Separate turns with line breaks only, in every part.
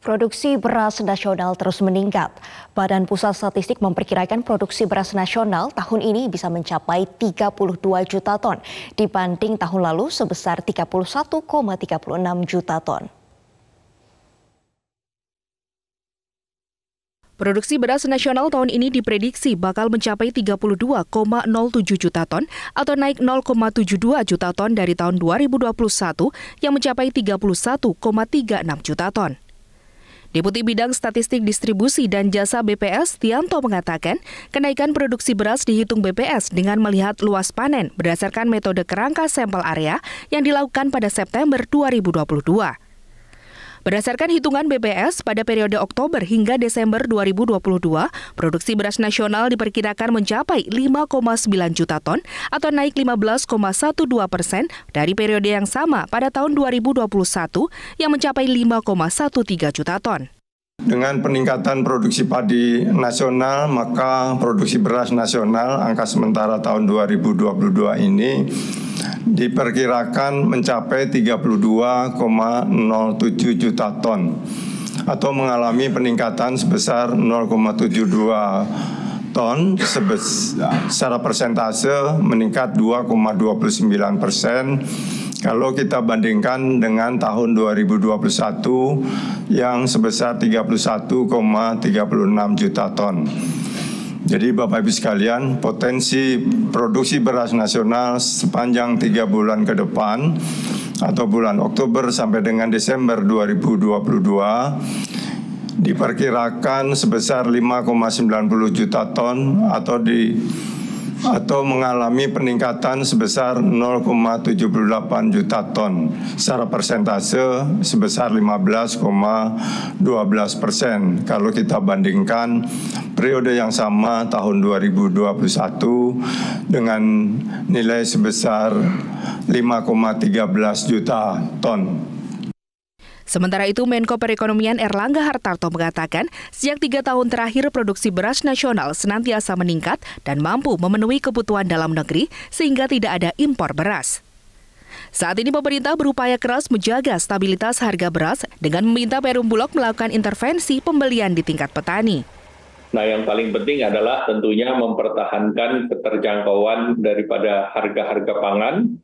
Produksi beras nasional terus meningkat. Badan Pusat Statistik memperkirakan produksi beras nasional tahun ini bisa mencapai 32 juta ton dibanding tahun lalu sebesar 31,36 juta ton. Produksi beras nasional tahun ini diprediksi bakal mencapai 32,07 juta ton atau naik 0,72 juta ton dari tahun 2021 yang mencapai 31,36 juta ton. Deputi Bidang Statistik Distribusi dan Jasa BPS, Tianto mengatakan, kenaikan produksi beras dihitung BPS dengan melihat luas panen berdasarkan metode kerangka sampel area yang dilakukan pada September 2022. Berdasarkan hitungan BPS, pada periode Oktober hingga Desember 2022, produksi beras nasional diperkirakan mencapai 5,9 juta ton atau naik 15,12 persen dari periode yang sama pada tahun 2021 yang mencapai 5,13 juta ton.
Dengan peningkatan produksi padi nasional, maka produksi beras nasional angka sementara tahun 2022 ini diperkirakan mencapai 32,07 juta ton atau mengalami peningkatan sebesar 0,72 ton secara persentase meningkat 2,29 persen kalau kita bandingkan dengan tahun 2021 yang sebesar 31,36 juta ton. Jadi Bapak Ibu sekalian, potensi produksi beras nasional sepanjang tiga bulan ke depan atau bulan Oktober sampai dengan Desember 2022 diperkirakan sebesar 5,90 juta ton atau di atau mengalami peningkatan sebesar 0,78 juta ton secara persentase sebesar 15,12 persen kalau kita bandingkan periode yang sama tahun 2021 dengan nilai sebesar 5,13 juta ton.
Sementara itu, Menko Perekonomian Erlangga Hartarto mengatakan, sejak tiga tahun terakhir produksi beras nasional senantiasa meningkat dan mampu memenuhi kebutuhan dalam negeri sehingga tidak ada impor beras. Saat ini pemerintah berupaya keras menjaga stabilitas harga beras dengan meminta Perum Bulog melakukan intervensi pembelian di tingkat petani.
Nah, yang paling penting adalah tentunya mempertahankan keterjangkauan daripada harga-harga pangan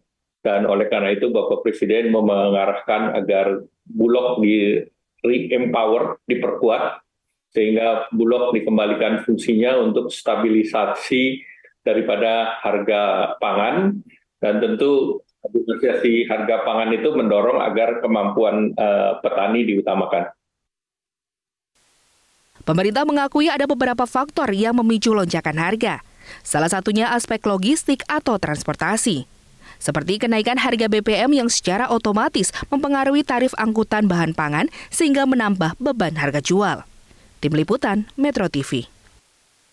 dan oleh karena itu Bapak Presiden mengarahkan agar Bulog di re-empower, diperkuat, sehingga Bulog dikembalikan fungsinya untuk stabilisasi daripada harga pangan, dan tentu stabilisasi harga pangan itu mendorong agar kemampuan uh, petani diutamakan.
Pemerintah mengakui ada beberapa faktor yang memicu lonjakan harga. Salah satunya aspek logistik atau transportasi seperti kenaikan harga BBM yang secara otomatis mempengaruhi tarif angkutan bahan pangan sehingga menambah beban harga jual. Tim Liputan, Metro TV.